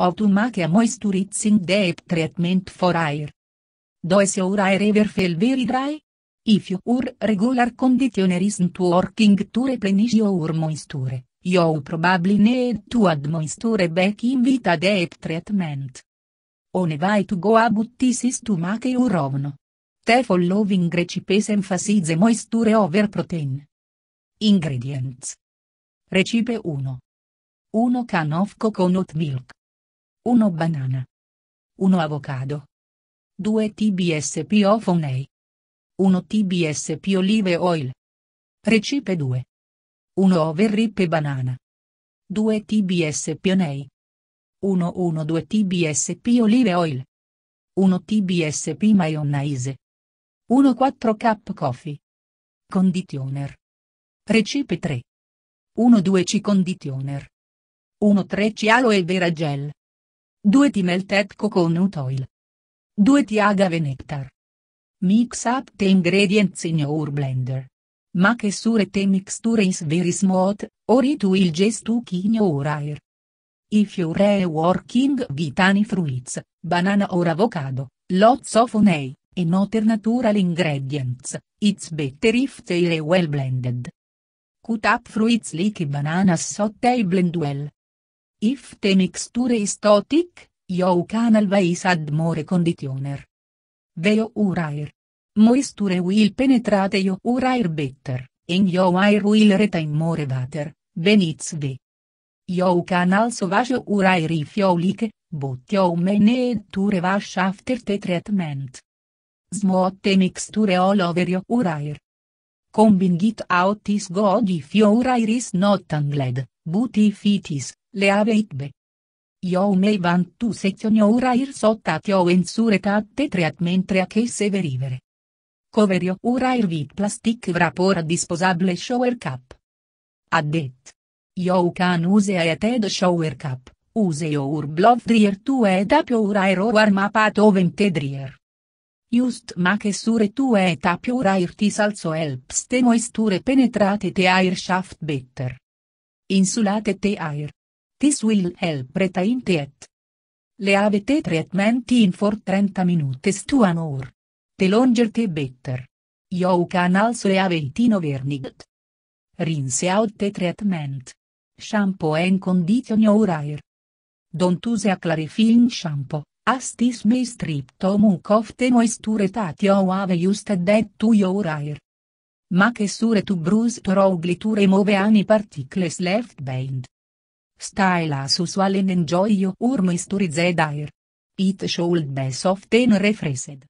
How to make a moisturizing deep treatment for hair. Does your air ever feel very dry? If your regular conditioner isn't working to replenish your moisture, you probably need to add moisture back in vita deep treatment. On a way to go about this is to make your own. The following recipes emphasize moisture over protein. Ingredients. Recipe 1. 1 can of coconut milk. 1 banana. 1 avocado. 2 TBSP of honey. 1 TBSP olive oil. Recipe 2. 1 overripe banana. 2 TBSP honey. 112 TBSP olive oil. 1 TBSP Mayonnaise. 1-4 cup coffee. Conditioner. Recipe 3. 1-2 C conditioner. 1-3 C aloe vera gel. 2 ti melted coconut oil. 2 ti agave nectar. Mix up the ingredients in your blender. Make sure the mixture is very smooth, or it will just cook in your air. If you are working with any fruits, banana or avocado, lots of honey, and other natural ingredients, it's better if they are well blended. Cut up fruits like bananas so they blend well. If the mixture is toxic, you can always add more conditioner. Veo urair. Moisture will penetrate your urair better, and your air will retain more water, benits the. You can also wash your urair if you like, but you may need to rewash after the treatment. Smooth mixture all over your urair. Combing it out is good if your urair is not angled, but if it is, le Leave itbe. Io mei van tu sezioni ora ir sottati o insuretate treat mentre a che se verivere. Coverio ura ir vit plastic vrapora disposable shower cap. Addet. Io can use a ted shower cap, use io ur blov drier tu ed apio ura ero armapat oven te drier. Just ma che sure tu et apio ura irtis also helps te moisture penetrate te air shaft better. Insulate te air. This will help retain the it. Le have the treatment in for 30 minutes to an hour. The longer the better. You can also have it in overnight. Rinse out the treatment. Shampoo and condition your hair. Don't use a clarifying shampoo, as this may strip to muck off the moisture that you have used that to your hair. Make sure to bruise thoroughly to remove any particles left behind. Stylas usual and enjoy your mystery air. It should be soft and refreshed.